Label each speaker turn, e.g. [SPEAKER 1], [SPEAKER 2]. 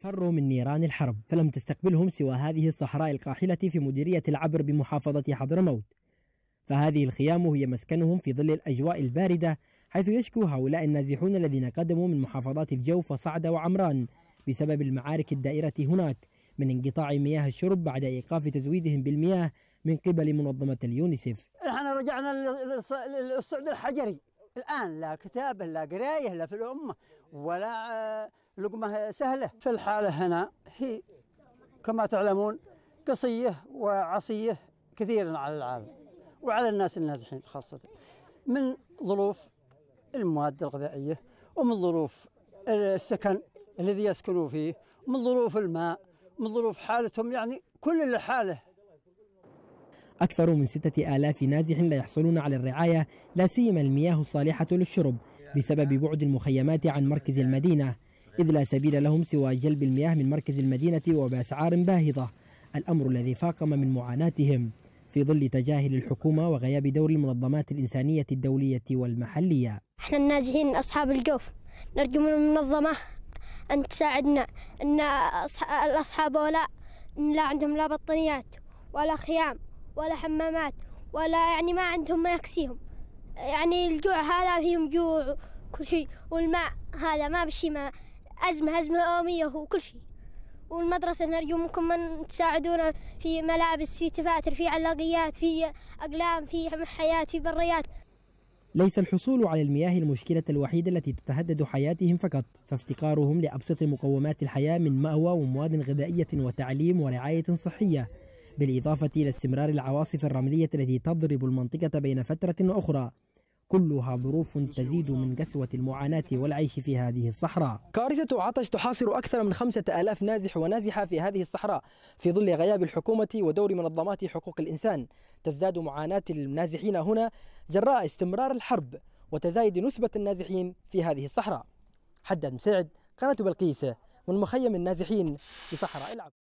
[SPEAKER 1] فروا من نيران الحرب فلم تستقبلهم سوى هذه الصحراء القاحلة في مديرية العبر بمحافظة حضرموت فهذه الخيام هي مسكنهم في ظل الأجواء الباردة حيث يشكو هؤلاء النازحون الذين قدموا من محافظات الجوف وصعدة وعمران بسبب المعارك الدائرة هناك من انقطاع مياه الشرب بعد إيقاف تزويدهم بالمياه من قبل منظمة اليونيسف
[SPEAKER 2] احنا رجعنا للصعد الحجري الآن لا كتابه لا قرايه لا في الأمة ولا آه، لقمة سهلة في الحالة هنا هي كما تعلمون قصية وعصية كثيرا على العالم وعلى الناس النازحين خاصة من ظروف المواد الغذائية ومن ظروف السكن الذي يسكنوا فيه من ظروف الماء من ظروف حالتهم يعني كل الحالة
[SPEAKER 1] أكثر من ستة آلاف نازح لا يحصلون على الرعاية لا سيما المياه الصالحة للشرب بسبب بعد المخيمات عن مركز المدينة إذ لا سبيل لهم سوى جلب المياه من مركز المدينة وبأسعار باهظة الأمر الذي فاقم من معاناتهم في ظل تجاهل الحكومة وغياب دور المنظمات الإنسانية الدولية والمحلية
[SPEAKER 3] احنا النازحين أصحاب الجوف نرجو من المنظمة أن تساعدنا أن الأصحاب ولا لا عندهم لا بطانيات ولا خيام ولا حمامات ولا يعني ما عندهم ما يكسيهم يعني الجوع هذا فيهم جوع كل شيء والماء هذا ما بشي ما أزمة أزمة يومية وكل شيء والمدرسة نرجو منكم أن تساعدونا في ملابس في تفاتر في علاقيات في أقلام في محيات في بريات
[SPEAKER 1] ليس الحصول على المياه المشكلة الوحيدة التي تتهدد حياتهم فقط فافتقارهم لأبسط مقومات الحياة من مأوى ومواد غذائية وتعليم ورعاية صحية بالإضافة إلى استمرار العواصف الرملية التي تضرب المنطقة بين فترة أخرى كلها ظروف تزيد من قسوة المعاناة والعيش في هذه الصحراء كارثة عطش تحاصر أكثر من خمسة ألاف نازح ونازحة في هذه الصحراء في ظل غياب الحكومة ودور منظمات حقوق الإنسان تزداد معاناة النازحين هنا جراء استمرار الحرب وتزايد نسبة النازحين في هذه الصحراء حدد مساعد قناة بلقيسة من مخيم النازحين في صحراء العرب